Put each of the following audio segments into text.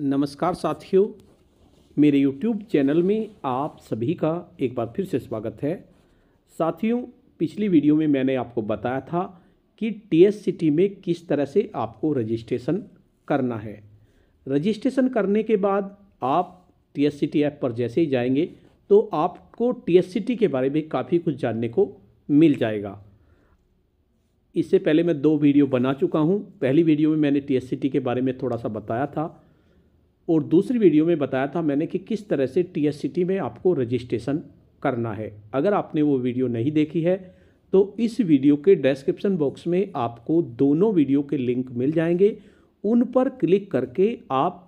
नमस्कार साथियों मेरे यूट्यूब चैनल में आप सभी का एक बार फिर से स्वागत है साथियों पिछली वीडियो में मैंने आपको बताया था कि टी में किस तरह से आपको रजिस्ट्रेशन करना है रजिस्ट्रेशन करने के बाद आप टी एस ऐप पर जैसे ही जाएंगे तो आपको टी के बारे में काफ़ी कुछ जानने को मिल जाएगा इससे पहले मैं दो वीडियो बना चुका हूँ पहली वीडियो में मैंने टी के बारे में थोड़ा सा बताया था और दूसरी वीडियो में बताया था मैंने कि किस तरह से टी में आपको रजिस्ट्रेशन करना है अगर आपने वो वीडियो नहीं देखी है तो इस वीडियो के डिस्क्रिप्शन बॉक्स में आपको दोनों वीडियो के लिंक मिल जाएंगे उन पर क्लिक करके आप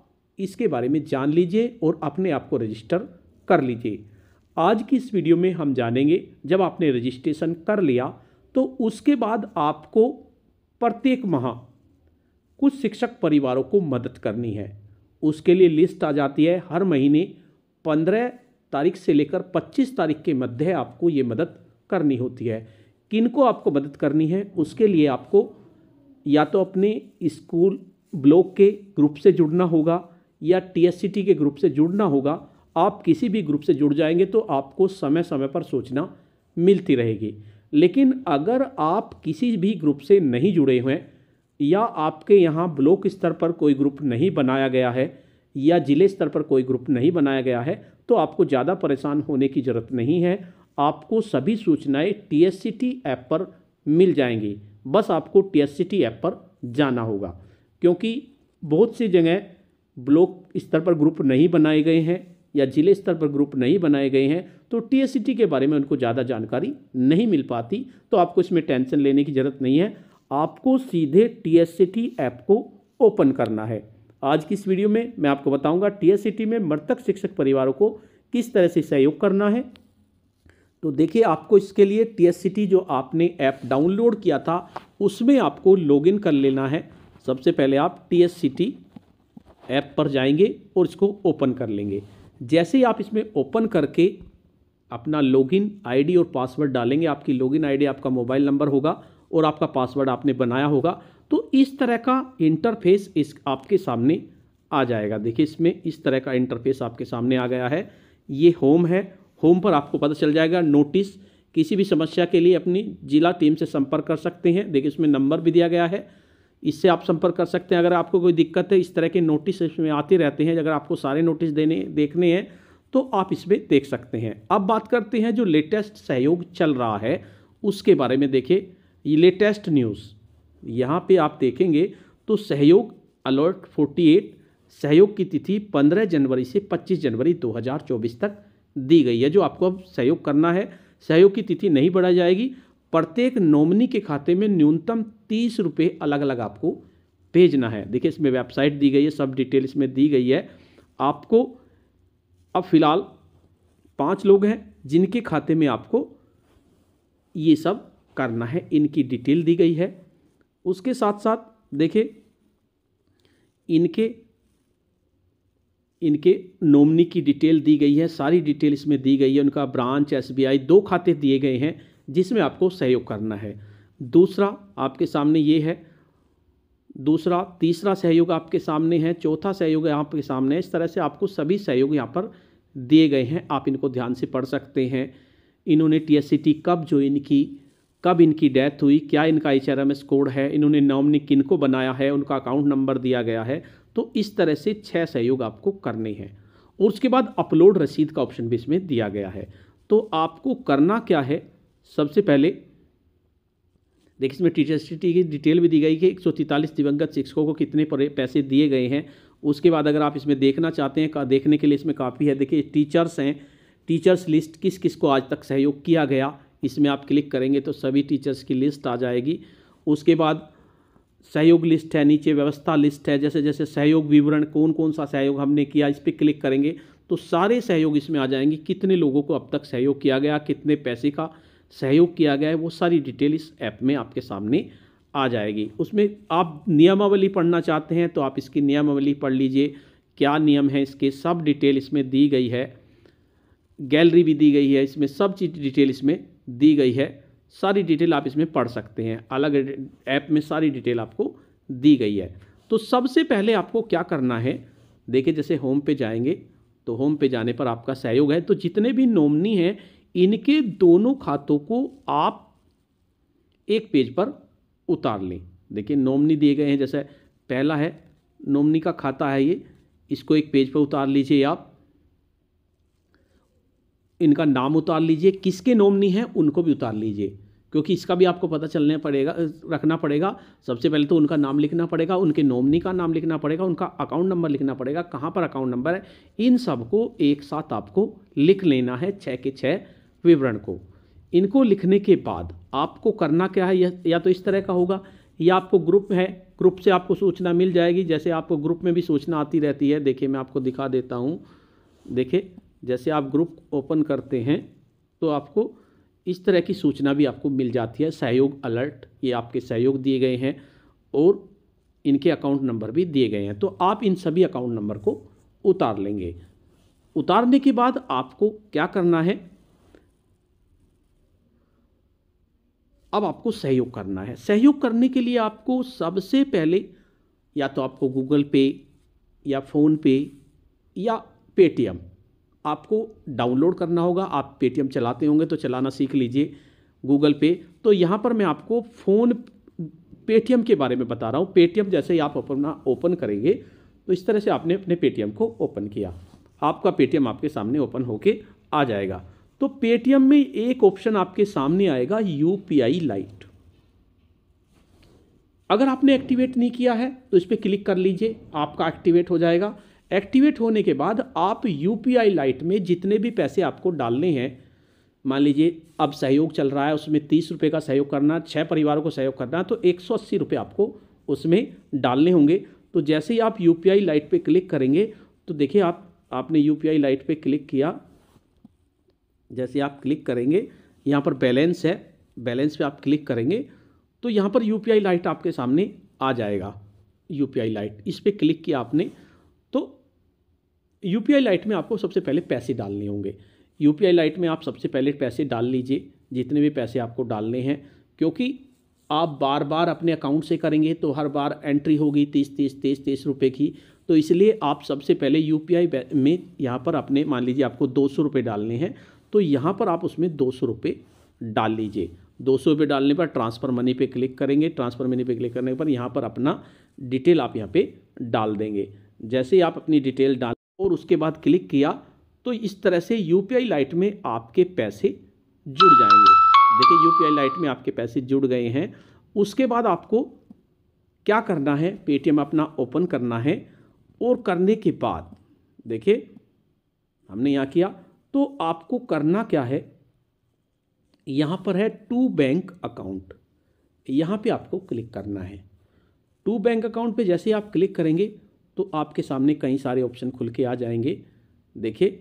इसके बारे में जान लीजिए और अपने आप को रजिस्टर कर लीजिए आज की इस वीडियो में हम जानेंगे जब आपने रजिस्ट्रेशन कर लिया तो उसके बाद आपको प्रत्येक माह कुछ शिक्षक परिवारों को मदद करनी है उसके लिए लिस्ट आ जाती है हर महीने पंद्रह तारीख से लेकर पच्चीस तारीख के मध्य आपको ये मदद करनी होती है किनको आपको मदद करनी है उसके लिए आपको या तो अपने स्कूल ब्लॉक के ग्रुप से जुड़ना होगा या टीएससीटी के ग्रुप से जुड़ना होगा आप किसी भी ग्रुप से जुड़ जाएंगे तो आपको समय समय पर सोचना मिलती रहेगी लेकिन अगर आप किसी भी ग्रुप से नहीं जुड़े हुए हैं या आपके यहाँ ब्लॉक स्तर पर कोई ग्रुप नहीं बनाया गया है या ज़िले स्तर पर कोई ग्रुप नहीं बनाया गया है तो आपको ज़्यादा परेशान होने की ज़रूरत नहीं है आपको सभी सूचनाएं टी एस ऐप पर मिल जाएंगी बस आपको टी एस ऐप पर जाना होगा क्योंकि बहुत सी जगह ब्लॉक स्तर पर ग्रुप नहीं बनाए गए हैं या जिले स्तर पर ग्रुप नहीं बनाए गए हैं तो टी के बारे में उनको ज़्यादा जानकारी नहीं मिल पाती तो आपको इसमें टेंशन लेने की ज़रूरत नहीं है आपको सीधे टी एस ऐप को ओपन करना है आज की इस वीडियो में मैं आपको बताऊंगा टी में मृतक शिक्षक परिवारों को किस तरह से सहयोग करना है तो देखिए आपको इसके लिए टी जो आपने ऐप डाउनलोड किया था उसमें आपको लॉगिन कर लेना है सबसे पहले आप टी ऐप पर जाएंगे और इसको ओपन कर लेंगे जैसे ही आप इसमें ओपन करके अपना लॉगिन आईडी और पासवर्ड डालेंगे आपकी लॉगिन आईडी आपका मोबाइल नंबर होगा और आपका पासवर्ड आपने बनाया होगा तो इस तरह का इंटरफेस इस आपके सामने आ जाएगा देखिए इसमें इस तरह का इंटरफेस आपके सामने आ गया है ये होम है होम पर आपको पता चल जाएगा नोटिस किसी भी समस्या के लिए अपनी जिला टीम से संपर्क कर सकते हैं देखिए इसमें नंबर भी दिया गया है इससे आप संपर्क कर सकते हैं अगर आपको कोई दिक्कत है इस तरह के नोटिस इसमें आते रहते हैं अगर आपको सारे नोटिस देने देखने हैं तो आप इसमें देख सकते हैं अब बात करते हैं जो लेटेस्ट सहयोग चल रहा है उसके बारे में देखिए ये लेटेस्ट न्यूज़ यहाँ पे आप देखेंगे तो सहयोग अलर्ट 48 सहयोग की तिथि 15 जनवरी से 25 जनवरी 2024 तक दी गई है जो आपको अब सहयोग करना है सहयोग की तिथि नहीं बढ़ाई जाएगी प्रत्येक नॉमिनी के खाते में न्यूनतम तीस रुपये अलग अलग आपको भेजना है देखिए इसमें वेबसाइट दी गई है सब डिटेल इसमें दी गई है आपको अब फिलहाल पाँच लोग हैं जिनके खाते में आपको ये सब करना है इनकी डिटेल दी गई है उसके साथ साथ देखिए इनके इनके नोमनी की डिटेल दी गई है सारी डिटेल इसमें दी गई है उनका ब्रांच एसबीआई दो खाते दिए गए हैं जिसमें आपको सहयोग करना है दूसरा आपके सामने ये है दूसरा तीसरा सहयोग आपके सामने है चौथा सहयोग आपके सामने है इस तरह से आपको सभी सहयोग यहाँ पर दिए गए हैं आप इनको ध्यान से पढ़ सकते हैं इन्होंने टी कब ज्वाइन की कब इनकी डेथ हुई क्या इनका एच कोड है इन्होंने नॉमनी किन को बनाया है उनका अकाउंट नंबर दिया गया है तो इस तरह से छः सहयोग आपको करने हैं और उसके बाद अपलोड रसीद का ऑप्शन भी इसमें दिया गया है तो आपको करना क्या है सबसे पहले देखिए इसमें टीचर्सिटी की डिटेल भी दी गई कि एक सौ तैंतालीस दिवंगत शिक्षकों को कितने पैसे दिए गए हैं उसके बाद अगर आप इसमें देखना चाहते हैं देखने के लिए इसमें काफ़ी है देखिए टीचर्स हैं टीचर्स लिस्ट किस किस को आज तक सहयोग किया गया इसमें आप क्लिक करेंगे तो सभी टीचर्स की लिस्ट आ जाएगी उसके बाद सहयोग लिस्ट है नीचे व्यवस्था लिस्ट है जैसे जैसे सहयोग विवरण कौन कौन सा सहयोग हमने किया इस पर क्लिक करेंगे तो सारे सहयोग इसमें आ जाएंगे कितने लोगों को अब तक सहयोग किया गया कितने पैसे का सहयोग किया गया है वो सारी डिटेल इस ऐप में आपके सामने आ जाएगी उसमें आप नियमावली पढ़ना चाहते हैं तो आप इसकी नियमावली पढ़ लीजिए क्या नियम है इसके सब डिटेल इसमें दी गई है गैलरी भी दी गई है इसमें सब चीज डिटेल इसमें दी गई है सारी डिटेल आप इसमें पढ़ सकते हैं अलग ऐप में सारी डिटेल आपको दी गई है तो सबसे पहले आपको क्या करना है देखिए जैसे होम पे जाएंगे तो होम पे जाने पर आपका सहयोग है तो जितने भी नॉमनी हैं इनके दोनों खातों को आप एक पेज पर उतार लें देखिए नॉमनी दिए गए हैं जैसे पहला है नॉमनी का खाता है ये इसको एक पेज पर उतार लीजिए आप इनका नाम उतार लीजिए किसके नॉमनी हैं उनको भी उतार लीजिए क्योंकि इसका भी आपको पता चलने पड़ेगा रखना पड़ेगा सबसे पहले तो उनका नाम लिखना पड़ेगा उनके नॉमनी का नाम लिखना पड़ेगा उनका अकाउंट नंबर लिखना पड़ेगा कहाँ पर अकाउंट नंबर है इन सबको एक साथ आपको लिख लेना है छः के छः विवरण को इनको लिखने के बाद आपको करना क्या है या, या तो इस तरह का होगा या आपको ग्रुप है ग्रुप से आपको सूचना मिल जाएगी जैसे आपको ग्रुप में भी सूचना आती रहती है देखिए मैं आपको दिखा देता हूँ देखिए जैसे आप ग्रुप ओपन करते हैं तो आपको इस तरह की सूचना भी आपको मिल जाती है सहयोग अलर्ट ये आपके सहयोग दिए गए हैं और इनके अकाउंट नंबर भी दिए गए हैं तो आप इन सभी अकाउंट नंबर को उतार लेंगे उतारने के बाद आपको क्या करना है अब आपको सहयोग करना है सहयोग करने के लिए आपको सबसे पहले या तो आपको गूगल पे या फ़ोन पे या पेटीएम आपको डाउनलोड करना होगा आप पेटीएम चलाते होंगे तो चलाना सीख लीजिए गूगल पे तो यहाँ पर मैं आपको फ़ोन पेटीएम के बारे में बता रहा हूँ पेटीएम जैसे ही आप अपना ओपन करेंगे तो इस तरह से आपने अपने पेटीएम को ओपन किया आपका पेटीएम आपके सामने ओपन होके आ जाएगा तो पेटीएम में एक ऑप्शन आपके सामने आएगा यू पी आई लाइट अगर आपने एक्टिवेट नहीं किया है तो इस पर क्लिक कर लीजिए आपका एक्टिवेट हो जाएगा एक्टिवेट होने के बाद आप यू लाइट में जितने भी पैसे आपको डालने हैं मान लीजिए अब सहयोग चल रहा है उसमें तीस रुपये का सहयोग करना छः परिवारों को सहयोग करना तो एक सौ अस्सी रुपये आपको उसमें डालने होंगे तो जैसे ही आप यू पी आई लाइट पर क्लिक करेंगे तो देखिए आप आपने यू पी आई लाइट पर क्लिक किया जैसे आप क्लिक करेंगे यहाँ पर बैलेंस है बैलेंस पे आप क्लिक करेंगे तो यहाँ पर यू पी आई लाइट आपके सामने आ जाएगा यू पी आई लाइट इस पर क्लिक किया आपने यू पी आई लाइट में आपको सबसे पहले पैसे डालने होंगे यू पी आई लाइट में आप सबसे पहले पैसे डाल लीजिए जितने भी पैसे आपको डालने हैं क्योंकि आप बार बार अपने अकाउंट से करेंगे तो हर बार एंट्री होगी तीस तीस तीस तीस रुपये की तो इसलिए आप सबसे पहले यू में यहाँ पर अपने मान लीजिए आपको दो सौ रुपये डालने हैं तो यहाँ पर आप उसमें दो सौ रुपये डाल लीजिए दो सौ रुपये डालने पर ट्रांसफ़र मनी पे क्लिक करेंगे ट्रांसफ़र मनी पे क्लिक करने पर यहाँ पर अपना डिटेल आप यहाँ पे डाल देंगे जैसे ही आप अपनी डिटेल डाल और उसके बाद क्लिक किया तो इस तरह से यू लाइट में आपके पैसे जुड़ जाएंगे देखिए यू लाइट में आपके पैसे जुड़ गए हैं उसके बाद आपको क्या करना है पेटीएम अपना ओपन करना है और करने के बाद देखिए हमने यहाँ किया तो आपको करना क्या है यहाँ पर है टू बैंक अकाउंट यहाँ पे आपको क्लिक करना है टू बैंक अकाउंट पे जैसे आप क्लिक करेंगे तो आपके सामने कई सारे ऑप्शन खुल के आ जाएंगे देखिए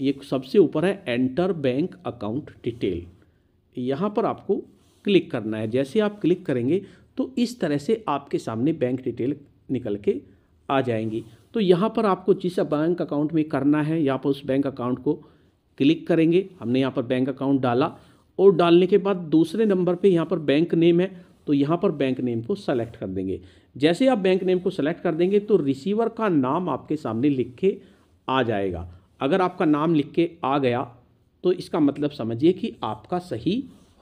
ये सबसे ऊपर है एंटर बैंक अकाउंट डिटेल यहाँ पर आपको क्लिक करना है जैसे आप क्लिक करेंगे तो इस तरह से आपके सामने बैंक डिटेल निकल के आ जाएंगी तो यहाँ पर आपको जिस बैंक अकाउंट में करना है यहाँ पर उस बैंक अकाउंट को क्लिक करेंगे हमने यहाँ पर बैंक अकाउंट डाला और डालने के बाद दूसरे नंबर पे यहाँ पर बैंक नेम है तो यहाँ पर बैंक नेम को सेलेक्ट कर देंगे जैसे आप बैंक नेम को सेलेक्ट कर देंगे तो रिसीवर का नाम आपके सामने लिख के आ जाएगा अगर आपका नाम लिख के आ गया तो इसका मतलब समझिए कि आपका सही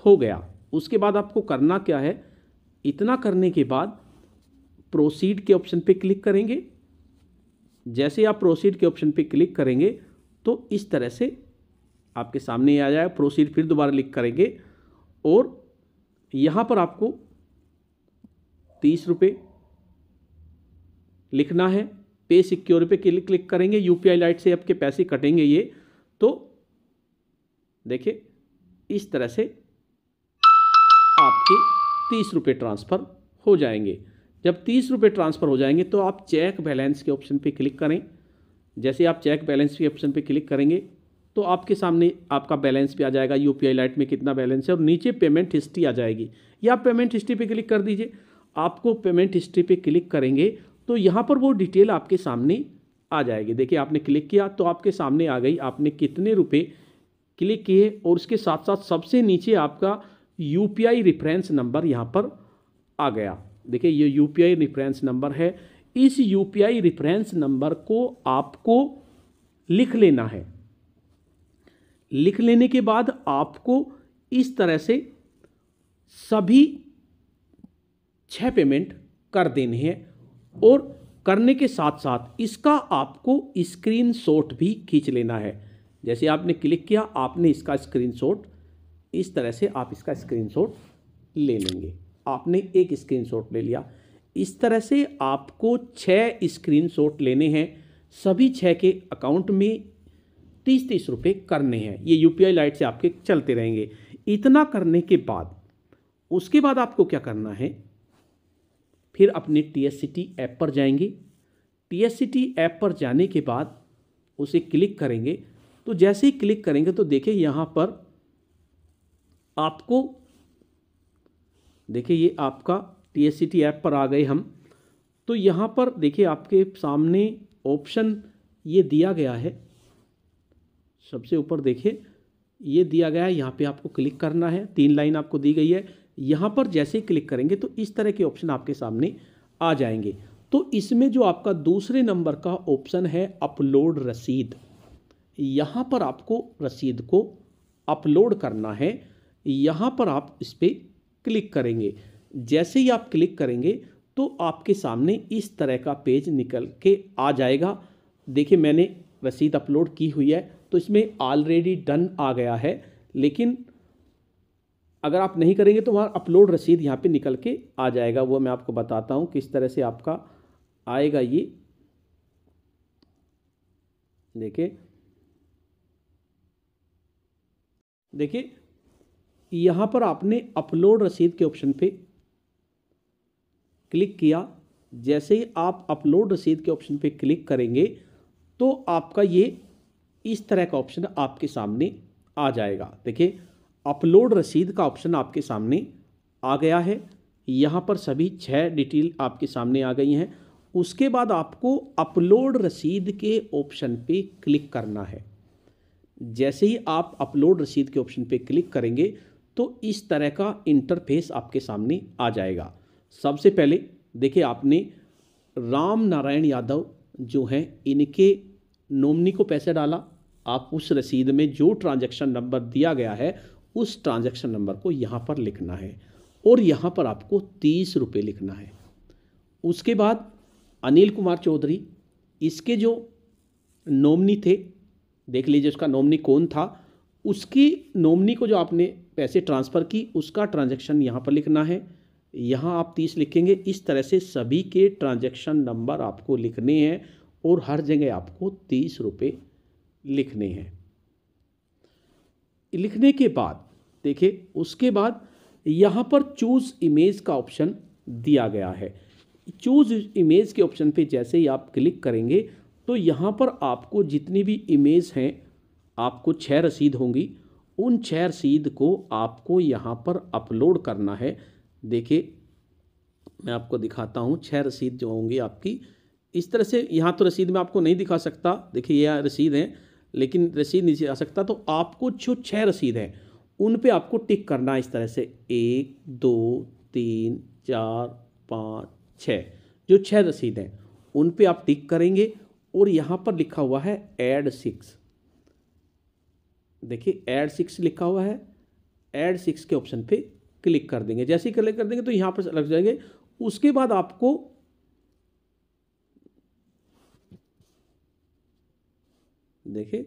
हो गया उसके बाद आपको करना क्या है इतना करने के बाद प्रोसीड के ऑप्शन पे क्लिक करेंगे जैसे आप प्रोसीड के ऑप्शन पे क्लिक करेंगे तो इस तरह से आपके सामने आ जाए प्रोसीड फिर दोबारा क्लिक करेंगे और यहाँ पर आपको तीस रुपये लिखना है पे सिक्योर पे क्लिक क्लिक करेंगे यू पी आई लाइट से आपके पैसे कटेंगे ये तो देखिए इस तरह से आपके तीस रुपये ट्रांसफ़र हो जाएंगे जब तीस रुपये ट्रांसफ़र हो जाएंगे तो आप चेक बैलेंस के ऑप्शन पे क्लिक करें जैसे आप चेक बैलेंस के ऑप्शन पे क्लिक करेंगे तो आपके सामने आपका बैलेंस भी आ जाएगा यू पी लाइट में कितना बैलेंस है और नीचे पेमेंट हिस्ट्री आ जाएगी या आप पेमेंट हिस्ट्री पे क्लिक कर दीजिए आपको पेमेंट हिस्ट्री पे क्लिक करेंगे तो यहाँ पर वो डिटेल आपके सामने आ जाएगी देखिए आपने क्लिक किया तो आपके सामने आ गई आपने कितने रुपये क्लिक किए और उसके साथ साथ सबसे नीचे आपका यू रेफरेंस नंबर यहाँ पर आ गया देखिए ये यू रेफरेंस नंबर है इस यू रेफरेंस नंबर को आपको लिख लेना है लिख लेने के बाद आपको इस तरह से सभी छः पेमेंट कर देने हैं और करने के साथ साथ इसका आपको स्क्रीन शॉट भी खींच लेना है जैसे आपने क्लिक किया आपने इसका स्क्रीन शॉट इस तरह से आप इसका स्क्रीन शॉट ले लेंगे आपने एक स्क्रीन शॉट ले लिया इस तरह से आपको छः स्क्रीन शॉट लेने हैं सभी छः के अकाउंट में तीस तीस रुपये करने हैं ये यू पी लाइट से आपके चलते रहेंगे इतना करने के बाद उसके बाद आपको क्या करना है फिर अपने T S C T app पर जाएंगे T S C T app पर जाने के बाद उसे क्लिक करेंगे तो जैसे ही क्लिक करेंगे तो देखिए यहाँ पर आपको देखिए ये आपका T S C T app पर आ गए हम तो यहाँ पर देखिए आपके सामने ऑप्शन ये दिया गया है सबसे ऊपर देखिए ये दिया गया है यहाँ पे आपको क्लिक करना है तीन लाइन आपको दी गई है यहाँ पर जैसे ही क्लिक करेंगे तो इस तरह के ऑप्शन आपके सामने आ जाएंगे तो इसमें जो आपका दूसरे नंबर का ऑप्शन है अपलोड रसीद यहाँ पर आपको रसीद को अपलोड करना है यहाँ पर आप इस पर क्लिक करेंगे जैसे ही आप क्लिक करेंगे तो आपके सामने इस तरह का पेज निकल के आ जाएगा देखिए मैंने रसीद अपलोड की हुई है तो इसमें ऑलरेडी डन आ गया है लेकिन अगर आप नहीं करेंगे तो वहाँ अपलोड रसीद यहाँ पे निकल के आ जाएगा वो मैं आपको बताता हूँ किस तरह से आपका आएगा ये देखिए देखिए यहाँ पर आपने अपलोड रसीद के ऑप्शन पे क्लिक किया जैसे ही आप अपलोड रसीद के ऑप्शन पे क्लिक करेंगे तो आपका ये इस तरह का ऑप्शन आपके सामने आ जाएगा देखिए अपलोड रसीद का ऑप्शन आपके सामने आ गया है यहाँ पर सभी छः डिटेल आपके सामने आ गई हैं उसके बाद आपको अपलोड रसीद के ऑप्शन पे क्लिक करना है जैसे ही आप अपलोड रसीद के ऑप्शन पे क्लिक करेंगे तो इस तरह का इंटरफेस आपके सामने आ जाएगा सबसे पहले देखिए आपने राम नारायण यादव जो हैं इनके नोमनी को पैसे डाला आप उस रसीद में जो ट्रांजैक्शन नंबर दिया गया है उस ट्रांजैक्शन नंबर को यहाँ पर लिखना है और यहाँ पर आपको तीस रुपये लिखना है उसके बाद अनिल कुमार चौधरी इसके जो नॉमनी थे देख लीजिए उसका नॉमनी कौन था उसकी नॉमनी को जो आपने पैसे ट्रांसफ़र की उसका ट्रांजैक्शन यहाँ पर लिखना है यहाँ आप तीस लिखेंगे इस तरह से सभी के ट्रांजेक्शन नंबर आपको लिखने हैं और हर जगह आपको तीस रुपये लिखने हैं लिखने के बाद देखिए उसके बाद यहाँ पर चूज़ इमेज का ऑप्शन दिया गया है चूज़ इमेज के ऑप्शन पे जैसे ही आप क्लिक करेंगे तो यहाँ पर आपको जितनी भी इमेज हैं आपको छः रसीद होंगी उन छः रसीद को आपको यहाँ पर अपलोड करना है देखिए मैं आपको दिखाता हूँ छः रसीद जो होंगी आपकी इस तरह से यहाँ तो रसीद मैं आपको नहीं दिखा सकता देखिए यह रसीद हैं लेकिन रसीद नीचे आ सकता तो आपको जो छः रसीद हैं उन पे आपको टिक करना है इस तरह से एक दो तीन चार पाँच छः जो छः रसीद हैं उन पे आप टिक करेंगे और यहाँ पर लिखा हुआ है एड सिक्स देखिए एड सिक्स लिखा हुआ है एड सिक्स के ऑप्शन पे क्लिक कर देंगे जैसे ही क्लिक कर देंगे तो यहाँ पर लग जाएंगे उसके बाद आपको देखिए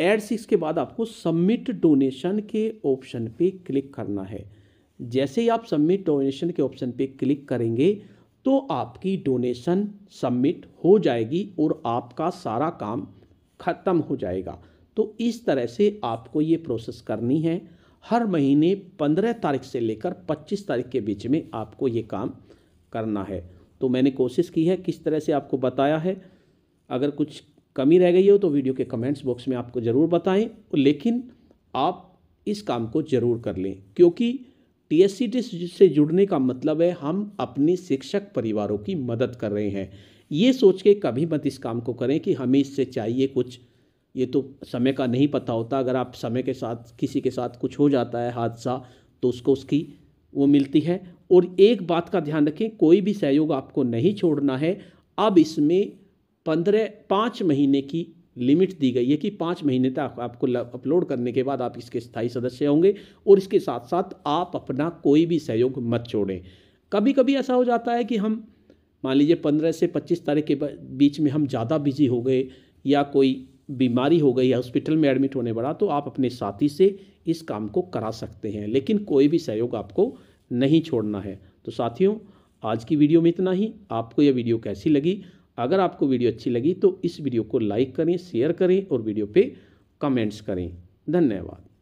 एड सिक्स के बाद आपको सबमिट डोनेशन के ऑप्शन पे क्लिक करना है जैसे ही आप सबमिट डोनेशन के ऑप्शन पे क्लिक करेंगे तो आपकी डोनेशन सबमिट हो जाएगी और आपका सारा काम ख़त्म हो जाएगा तो इस तरह से आपको ये प्रोसेस करनी है हर महीने पंद्रह तारीख से लेकर पच्चीस तारीख के बीच में आपको ये काम करना है तो मैंने कोशिश की है किस तरह से आपको बताया है अगर कुछ कमी रह गई हो तो वीडियो के कमेंट्स बॉक्स में आपको ज़रूर बताएं लेकिन आप इस काम को ज़रूर कर लें क्योंकि टी से जुड़ने का मतलब है हम अपने शिक्षक परिवारों की मदद कर रहे हैं ये सोच के कभी मत इस काम को करें कि हमें इससे चाहिए कुछ ये तो समय का नहीं पता होता अगर आप समय के साथ किसी के साथ कुछ हो जाता है हादसा तो उसको उसकी वो मिलती है और एक बात का ध्यान रखें कोई भी सहयोग आपको नहीं छोड़ना है अब इसमें पंद्रह पाँच महीने की लिमिट दी गई है कि पाँच महीने तक आपको अपलोड करने के बाद आप इसके स्थायी सदस्य होंगे और इसके साथ साथ आप अपना कोई भी सहयोग मत छोड़ें कभी कभी ऐसा हो जाता है कि हम मान लीजिए पंद्रह से पच्चीस तारीख के बीच में हम ज़्यादा बिजी हो गए या कोई बीमारी हो गई या हॉस्पिटल में एडमिट होने पड़ा तो आप अपने साथी से इस काम को करा सकते हैं लेकिन कोई भी सहयोग आपको नहीं छोड़ना है तो साथियों आज की वीडियो में इतना ही आपको यह वीडियो कैसी लगी अगर आपको वीडियो अच्छी लगी तो इस वीडियो को लाइक करें शेयर करें और वीडियो पे कमेंट्स करें धन्यवाद